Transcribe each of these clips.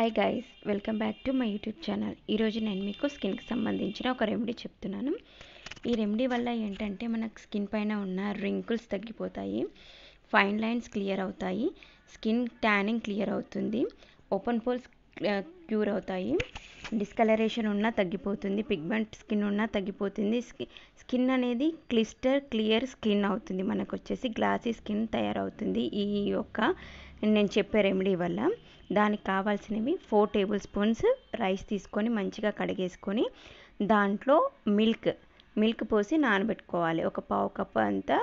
hi guys welcome back to my YouTube channel ఈరోజు నేను మీకు స్కిన్కి సంబంధించిన ఒక రెమెడీ చెప్తున్నాను ఈ రెమెడీ వల్ల ఏంటంటే మనకు స్కిన్ పైన ఉన్న రింకుల్స్ తగ్గిపోతాయి ఫైన్ లైన్స్ క్లియర్ అవుతాయి స్కిన్ ట్యానింగ్ క్లియర్ అవుతుంది ఓపెన్ పోల్స్ క్యూర్ అవుతాయి డిస్కలరేషన్ ఉన్నా తగ్గిపోతుంది పిగ్మెంట్ స్కిన్ ఉన్నా తగ్గిపోతుంది స్కిన్ అనేది క్లిస్టర్ క్లియర్ స్కిన్ అవుతుంది మనకు వచ్చేసి గ్లాసీ స్కిన్ తయారవుతుంది ఈ యొక్క నేను చెప్పే రెమెడీ వల్ల దానికి కావాల్సినవి ఫోర్ టేబుల్ స్పూన్స్ రైస్ తీసుకొని మంచిగా కడిగేసుకొని దాంట్లో మిల్క్ మిల్క్ పోసి నానబెట్టుకోవాలి ఒక పావు కప్పు అంతా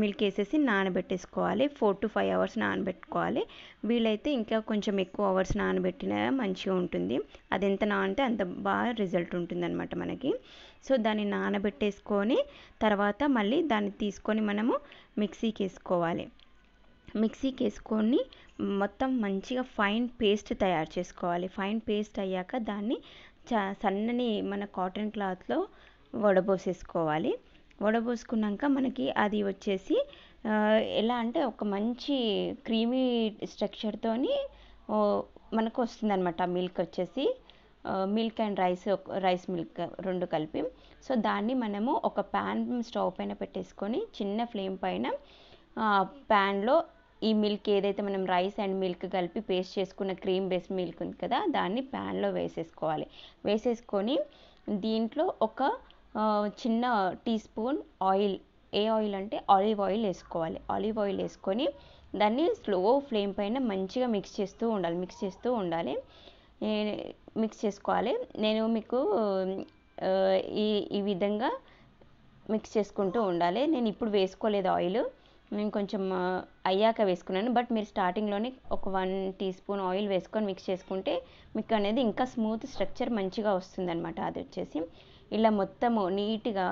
మిల్క్ వేసేసి నానబెట్టేసుకోవాలి ఫోర్ టు ఫైవ్ అవర్స్ నానబెట్టుకోవాలి వీలైతే ఇంకా కొంచెం ఎక్కువ అవర్స్ నానబెట్టిన మంచిగా ఉంటుంది అది ఎంత నానితే అంత బాగా రిజల్ట్ ఉంటుందన్నమాట మనకి సో దాన్ని నానబెట్టేసుకొని తర్వాత మళ్ళీ దాన్ని తీసుకొని మనము మిక్సీకి వేసుకోవాలి మిక్సీకి వేసుకొని మొత్తం మంచిగా ఫైన్ పేస్ట్ తయారు చేసుకోవాలి ఫైన్ పేస్ట్ అయ్యాక దాన్ని చ సన్నని మన కాటన్ క్లాత్లో వడబోసేసుకోవాలి వడబోసుకున్నాక మనకి అది వచ్చేసి ఎలా అంటే ఒక మంచి క్రీమీ స్ట్రక్చర్తో మనకు అనమాట మిల్క్ వచ్చేసి milk and rice rice milk రెండు కలిపి సో దాన్ని మనము ఒక ప్యాన్ స్టవ్ పైన పెట్టేసుకొని చిన్న ఫ్లేమ్ పైన ప్యాన్లో ఈ మిల్క్ ఏదైతే మనం రైస్ అండ్ మిల్క్ కలిపి పేస్ట్ చేసుకున్న క్రీమ్ బేస్ మిల్క్ ఉంది కదా దాన్ని ప్యాన్లో వేసేసుకోవాలి వేసేసుకొని దీంట్లో ఒక చిన్న టీ స్పూన్ ఆయిల్ ఏ ఆయిల్ అంటే ఆలివ్ ఆయిల్ వేసుకోవాలి ఆలివ్ ఆయిల్ వేసుకొని దాన్ని స్లో ఫ్లేమ్ పైన మంచిగా మిక్స్ చేస్తూ ఉండాలి మిక్స్ చేస్తూ ఉండాలి మిక్స్ చేసుకోవాలి నేను మీకు ఈ ఈ విధంగా మిక్స్ చేసుకుంటూ ఉండాలి నేను ఇప్పుడు వేసుకోలేదు ఆయిల్ నేను కొంచెం అయ్యాక వేసుకున్నాను బట్ మీరు స్టార్టింగ్లోనే ఒక వన్ టీ స్పూన్ ఆయిల్ వేసుకొని మిక్స్ చేసుకుంటే మీకు అనేది ఇంకా స్మూత్ స్ట్రక్చర్ మంచిగా వస్తుంది అనమాట అది వచ్చేసి ఇలా మొత్తము నీట్గా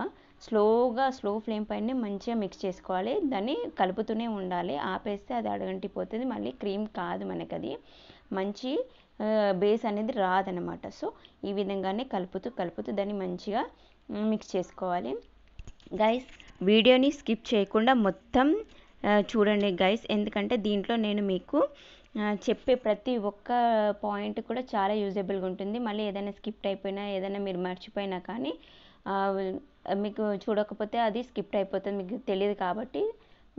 స్లోగా స్లో ఫ్లేమ్ పైనే మంచిగా మిక్స్ చేసుకోవాలి దాన్ని కలుపుతూనే ఉండాలి ఆపేస్తే అది అడగంటి పోతుంది మళ్ళీ క్రీమ్ కాదు మనకి అది మంచి బేస్ అనేది రాదనమాట సో ఈ విధంగానే కలుపుతూ కలుపుతూ దాన్ని మంచిగా మిక్స్ చేసుకోవాలి గైస్ వీడియోని స్కిప్ చేయకుండా మొత్తం చూడండి గైస్ ఎందుకంటే దీంట్లో నేను మీకు చెప్పే ప్రతి ఒక్క పాయింట్ కూడా చాలా యూజబుల్గా ఉంటుంది మళ్ళీ ఏదైనా స్కిప్ట్ అయిపోయినా ఏదైనా మీరు మర్చిపోయినా కానీ మీకు చూడకపోతే అది స్కిప్ట్ అయిపోతుంది మీకు తెలియదు కాబట్టి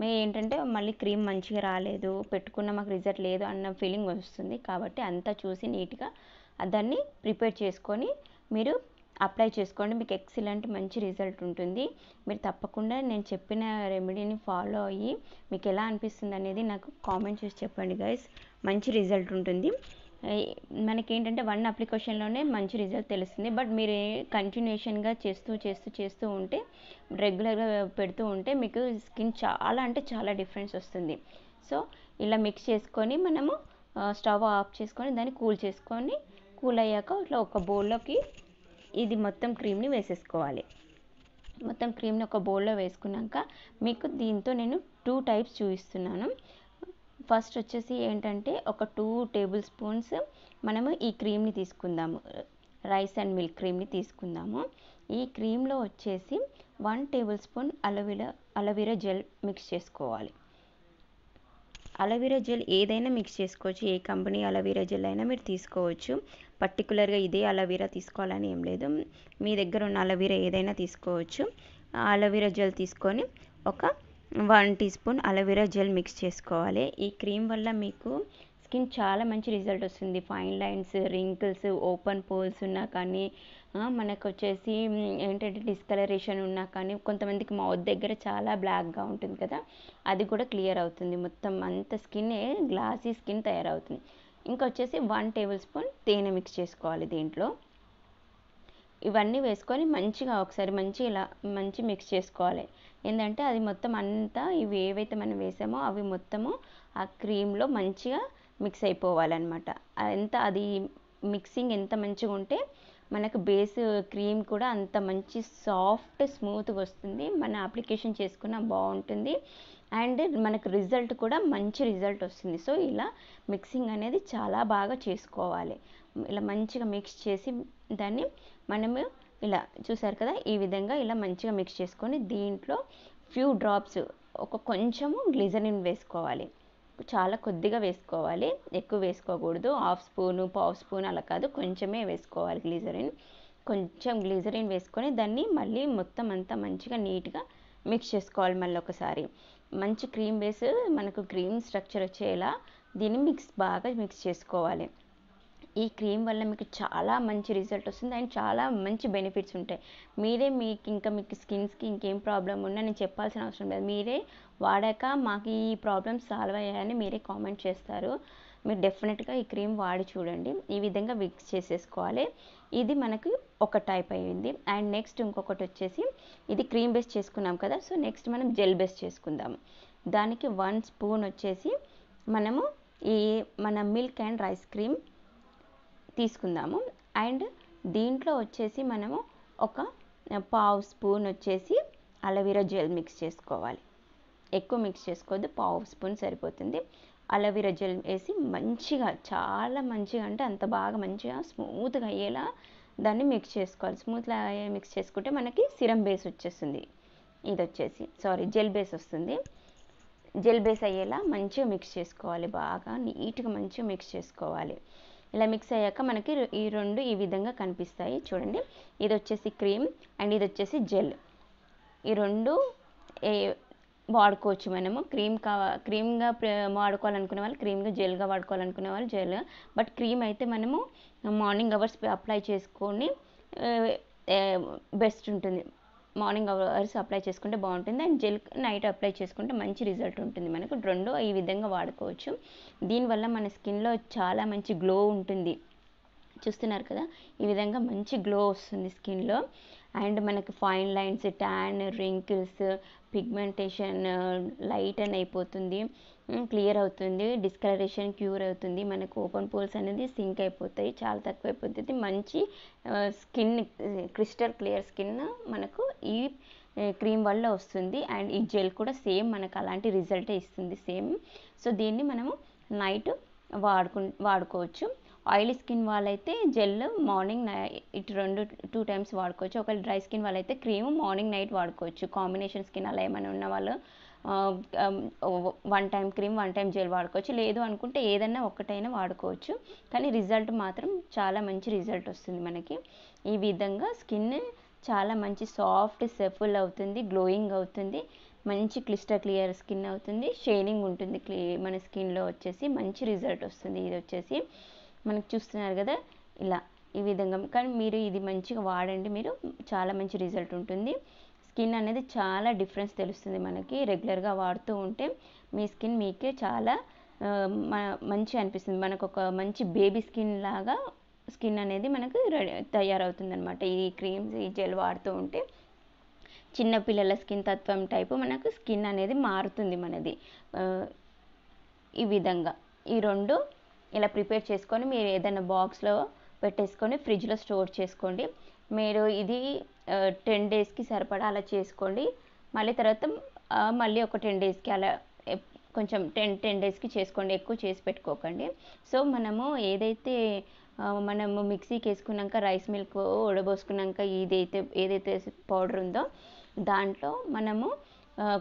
మీ ఏంటంటే మళ్ళీ క్రీమ్ మంచిగా రాలేదు పెట్టుకున్న మాకు రిజల్ట్ లేదు అన్న ఫీలింగ్ వస్తుంది కాబట్టి అంతా చూసి నీట్గా దాన్ని ప్రిపేర్ చేసుకొని మీరు అప్లై చేసుకోండి మీకు ఎక్సలెంట్ మంచి రిజల్ట్ ఉంటుంది మీరు తప్పకుండా నేను చెప్పిన రెమెడీని ఫాలో అయ్యి మీకు ఎలా అనిపిస్తుంది అనేది నాకు కామెంట్ చేసి చెప్పండి గైస్ మంచి రిజల్ట్ ఉంటుంది మనకి ఏంటంటే వన్ అప్లికేషన్లోనే మంచి రిజల్ట్ తెలుస్తుంది బట్ మీరు కంటిన్యూషన్గా చేస్తూ చేస్తూ చేస్తూ ఉంటే రెగ్యులర్గా పెడుతూ ఉంటే మీకు స్కిన్ చాలా అంటే చాలా డిఫరెన్స్ వస్తుంది సో ఇలా మిక్స్ చేసుకొని మనము స్టవ్ ఆఫ్ చేసుకొని దాన్ని కూల్ చేసుకొని కూల్ అయ్యాక ఇట్లా ఒక బౌల్లోకి ఇది మొత్తం క్రీమ్ని వేసేసుకోవాలి మొత్తం క్రీమ్ని ఒక బౌల్లో వేసుకున్నాక మీకు దీంతో నేను టూ టైప్స్ చూపిస్తున్నాను ఫస్ట్ వచ్చేసి ఏంటంటే ఒక టూ టేబుల్ స్పూన్స్ మనము ఈ క్రీమ్ని తీసుకుందాము రైస్ అండ్ మిల్క్ క్రీమ్ని తీసుకుందాము ఈ క్రీమ్లో వచ్చేసి one table spoon aloe vera aloe vera gel mix చేసుకోవాలి అలోవీరా జెల్ ఏదైనా మిక్స్ చేసుకోవచ్చు ఏ కంపెనీ అలోవీరా జెల్ అయినా మీరు తీసుకోవచ్చు పర్టికులర్గా ఇదే అలవీరా తీసుకోవాలని ఏం లేదు మీ దగ్గర ఉన్న అలవీరా ఏదైనా తీసుకోవచ్చు అలవీరా జెల్ తీసుకొని ఒక one tea spoon aloe vera gel mix చేసుకోవాలి ఈ క్రీమ్ వల్ల మీకు స్కిన్ చాలా మంచి రిజల్ట్ వస్తుంది fine lines wrinkles open pores ఉన్నా కానీ మనకు వచ్చేసి ఏంటంటే డిస్కలరేషన్ ఉన్నా కానీ కొంతమందికి మౌత్ దగ్గర చాలా బ్లాక్గా ఉంటుంది కదా అది కూడా క్లియర్ అవుతుంది మొత్తం అంత స్కిన్ గ్లాసీ స్కిన్ తయారవుతుంది ఇంకా వచ్చేసి వన్ టేబుల్ స్పూన్ తేనె మిక్స్ చేసుకోవాలి దీంట్లో ఇవన్నీ వేసుకొని మంచిగా ఒకసారి మంచి ఇలా మంచి మిక్స్ చేసుకోవాలి ఏంటంటే అది మొత్తం అంతా ఇవి ఏవైతే మనం వేసామో అవి మొత్తము ఆ క్రీమ్లో మంచిగా మిక్స్ అయిపోవాలన్నమాట ఎంత అది మిక్సింగ్ ఎంత మంచిగా ఉంటే మనకు బేస్ క్రీమ్ కూడా అంత మంచి సాఫ్ట్ స్మూత్గా వస్తుంది మన అప్లికేషన్ చేసుకున్న బాగుంటుంది అండ్ మనకు రిజల్ట్ కూడా మంచి రిజల్ట్ వస్తుంది సో ఇలా మిక్సింగ్ అనేది చాలా బాగా చేసుకోవాలి ఇలా మంచిగా మిక్స్ చేసి దాన్ని మనము ఇలా చూసారు కదా ఈ విధంగా ఇలా మంచిగా మిక్స్ చేసుకొని దీంట్లో ఫ్యూ డ్రాప్స్ ఒక కొంచెము గ్లిజరిన్ వేసుకోవాలి చాలా కొద్దిగా వేసుకోవాలి ఎక్కువ వేసుకోకూడదు హాఫ్ స్పూను పావు స్పూన్ అలా కాదు కొంచెమే వేసుకోవాలి గ్లిజరిన్ కొంచెం గ్లిజరిన్ వేసుకొని దాన్ని మళ్ళీ మొత్తం అంతా మంచిగా నీట్గా మిక్స్ చేసుకోవాలి మళ్ళీ ఒకసారి మంచి క్రీమ్ బేస్ మనకు క్రీమ్ స్ట్రక్చర్ వచ్చేలా దీన్ని మిక్స్ బాగా మిక్స్ చేసుకోవాలి ఈ క్రీమ్ వల్ల మీకు చాలా మంచి రిజల్ట్ వస్తుంది అండ్ చాలా మంచి బెనిఫిట్స్ ఉంటాయి మీరే మీకు ఇంకా మీకు స్కిన్స్కి ఇంకేం ప్రాబ్లం ఉన్నా నేను చెప్పాల్సిన అవసరం లేదు మీరే వాడాక మాకు ఈ ప్రాబ్లమ్స్ సాల్వ్ అయ్యాయని మీరే కామెంట్ చేస్తారు మీరు డెఫినెట్గా ఈ క్రీమ్ వాడి చూడండి ఈ విధంగా విక్స్ చేసేసుకోవాలి ఇది మనకి ఒక టైప్ అయింది అండ్ నెక్స్ట్ ఇంకొకటి వచ్చేసి ఇది క్రీమ్ బేస్ చేసుకున్నాం కదా సో నెక్స్ట్ మనం జెల్ బేస్ చేసుకుందాము దానికి వన్ స్పూన్ వచ్చేసి మనము ఈ మన మిల్క్ అండ్ రైస్ క్రీమ్ తీసుకుందాము అండ్ దీంట్లో వచ్చేసి మనము ఒక పావు స్పూన్ వచ్చేసి అలవీరా జెల్ మిక్స్ చేసుకోవాలి ఎక్కువ మిక్స్ చేసుకోవద్దు పావు స్పూన్ సరిపోతుంది అలోవెరా జెల్ వేసి మంచిగా చాలా మంచిగా అంటే అంత బాగా మంచిగా స్మూత్గా అయ్యేలా దాన్ని మిక్స్ చేసుకోవాలి స్మూత్గా అయ్యే మిక్స్ చేసుకుంటే మనకి సిరం బేస్ వచ్చేస్తుంది ఇది వచ్చేసి సారీ జెల్ బేస్ వస్తుంది జెల్ బేస్ అయ్యేలా మంచిగా మిక్స్ చేసుకోవాలి బాగా నీట్గా మంచిగా మిక్స్ చేసుకోవాలి ఇలా మిక్స్ అయ్యాక మనకి ఈ రెండు ఈ విధంగా కనిపిస్తాయి చూడండి ఇది వచ్చేసి క్రీమ్ అండ్ ఇది వచ్చేసి జెల్ ఈ రెండు వాడుకోవచ్చు మనము క్రీమ్ కావా క్రీమ్గా వాడుకోవాలనుకునే వాళ్ళు క్రీమ్గా జెల్గా వాడుకోవాలనుకునే వాళ్ళు జెల్ బట్ క్రీమ్ అయితే మనము మార్నింగ్ అవర్స్ అప్లై చేసుకొని బెస్ట్ ఉంటుంది మార్నింగ్ అవర్స్ అప్లై చేసుకుంటే బాగుంటుంది అండ్ జెల్ నైట్ అప్లై చేసుకుంటే మంచి రిజల్ట్ ఉంటుంది మనకు రెండు ఈ విధంగా వాడుకోవచ్చు దీనివల్ల మన స్కిన్లో చాలా మంచి గ్లో ఉంటుంది చూస్తున్నారు కదా ఈ విధంగా మంచి గ్లో వస్తుంది స్కిన్లో అండ్ మనకి fine lines tan wrinkles pigmentation light అని అయిపోతుంది క్లియర్ అవుతుంది డిస్కలరేషన్ క్యూర్ అవుతుంది మనకు ఓపెన్ పోల్స్ అనేది సింక్ అయిపోతాయి చాలా తక్కువ అయిపోతుంది మంచి స్కిన్ క్రిస్టల్ క్లియర్ స్కిన్ మనకు ఈ క్రీమ్ వల్ల వస్తుంది అండ్ ఈ జెల్ కూడా సేమ్ మనకు అలాంటి రిజల్టే ఇస్తుంది సేమ్ సో దీన్ని మనము నైట్ వాడుకు వాడుకోవచ్చు ఆయిలీ స్కిన్ వాళ్ళైతే జెల్ మార్నింగ్ ఇటు రెండు టూ టైమ్స్ వాడుకోవచ్చు ఒకవేళ డ్రై స్కిన్ వాళ్ళైతే క్రీమ్ మార్నింగ్ నైట్ వాడుకోవచ్చు కాంబినేషన్ స్కిన్ అలా ఏమైనా ఉన్న వాళ్ళు one time cream one time gel వాడుకోవచ్చు లేదు అనుకుంటే ఏదైనా ఒక్కటైనా వాడుకోవచ్చు కానీ రిజల్ట్ మాత్రం చాలా మంచి రిజల్ట్ వస్తుంది మనకి ఈ విధంగా స్కిన్ చాలా మంచి సాఫ్ట్ సెఫుల్ అవుతుంది గ్లోయింగ్ అవుతుంది మంచి క్లిస్టర్ క్లియర్ స్కిన్ అవుతుంది షైనింగ్ ఉంటుంది క్లీ మన స్కిన్లో వచ్చేసి మంచి రిజల్ట్ వస్తుంది ఇది వచ్చేసి మనకు చూస్తున్నారు కదా ఇలా ఈ విధంగా కానీ మీరు ఇది మంచిగా వాడండి మీరు చాలా మంచి రిజల్ట్ ఉంటుంది స్కిన్ అనేది చాలా డిఫరెన్స్ తెలుస్తుంది మనకి రెగ్యులర్గా వాడుతూ ఉంటే మీ స్కిన్ మీకే చాలా మంచి అనిపిస్తుంది మనకు ఒక మంచి బేబీ స్కిన్ లాగా స్కిన్ అనేది మనకు తయారవుతుంది అనమాట ఈ క్రీమ్స్ ఈ జెల్ వాడుతూ ఉంటే చిన్నపిల్లల స్కిన్ తత్వం టైపు మనకు స్కిన్ అనేది మారుతుంది మనది ఈ విధంగా ఈ రెండు ఇలా ప్రిపేర్ చేసుకొని మీరు ఏదైనా బాక్స్లో పెట్టేసుకొని ఫ్రిడ్జ్లో స్టోర్ చేసుకోండి మీరు ఇది టెన్ డేస్కి సరిపడా అలా చేసుకోండి మళ్ళీ తర్వాత మళ్ళీ ఒక టెన్ డేస్కి అలా కొంచెం టెన్ టెన్ డేస్కి చేసుకోండి ఎక్కువ చేసి పెట్టుకోకండి సో మనము ఏదైతే మనము మిక్సీకి వేసుకున్నాక రైస్ మిల్క్ ఉడబోసుకున్నాక ఇదైతే ఏదైతే పౌడర్ ఉందో దాంట్లో మనము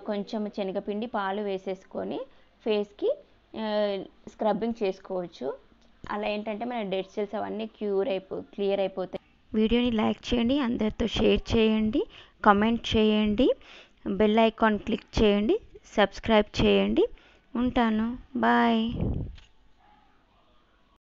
కొంచెం శనగపిండి పాలు వేసేసుకొని ఫేస్కి స్క్రబ్బింగ్ చేసుకోవచ్చు అలా ఏంటంటే మన డెడ్ సెల్స్ అవన్నీ క్యూర్ అయిపో క్లియర్ అయిపోతాయి వీడియోని లైక్ చేయండి అందరితో షేర్ చేయండి కమెంట్ చేయండి బెల్ ఐకాన్ క్లిక్ చేయండి సబ్స్క్రైబ్ చేయండి ఉంటాను బాయ్